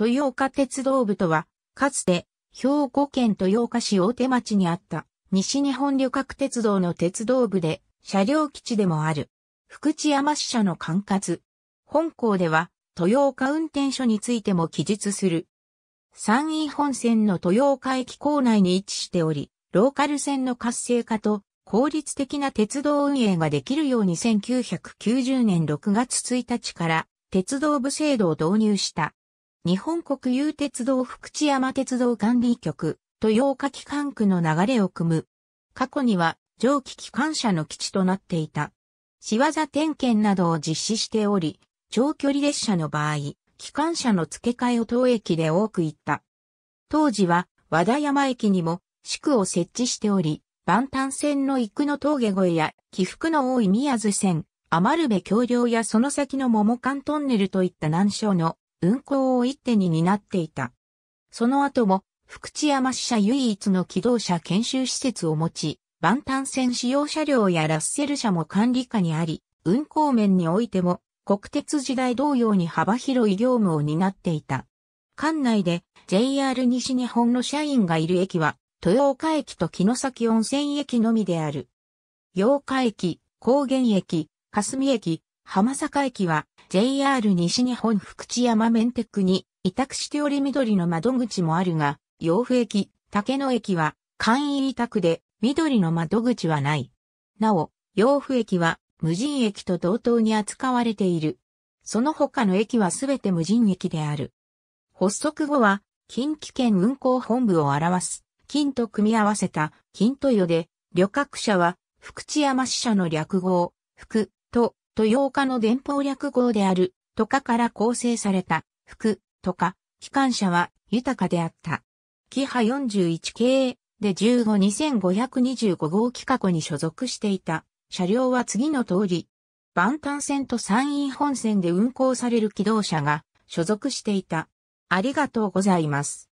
豊岡鉄道部とは、かつて、兵庫県豊岡市大手町にあった西日本旅客鉄道の鉄道部で車両基地でもある福知山支社の管轄。本校では豊岡運転所についても記述する。山陰本線の豊岡駅構内に位置しており、ローカル線の活性化と効率的な鉄道運営ができるように1990年6月1日から鉄道部制度を導入した。日本国有鉄道福知山鉄道管理局、豊岡機関区の流れを組む。過去には蒸気機関車の基地となっていた。仕業点検などを実施しており、長距離列車の場合、機関車の付け替えを当駅で多く行った。当時は和田山駅にも宿を設置しており、万端線のくの峠越えや起伏の多い宮津線、余部橋梁やその先の桃館トンネルといった難所の運行を一手に担っていた。その後も、福知山支社唯一の機動車研修施設を持ち、万端線使用車両やラッセル車も管理下にあり、運行面においても、国鉄時代同様に幅広い業務を担っていた。管内で JR 西日本の社員がいる駅は、豊岡駅と木崎温泉駅のみである。八日駅、高原駅、霞駅、浜坂駅は JR 西日本福知山メンテックに委託しており緑の窓口もあるが、洋府駅、竹野駅は簡易委託で緑の窓口はない。なお、洋府駅は無人駅と同等に扱われている。その他の駅はすべて無人駅である。発足後は、近畿圏運行本部を表す、金と組み合わせた、金とよで、旅客車は、福知山支社の略語福、と、豊岡の伝報略号である、とかから構成された、服、とか、機関車は豊かであった。キハ41系で152525号機過去に所属していた車両は次の通り、万端線と山陰本線で運行される機動車が所属していた。ありがとうございます。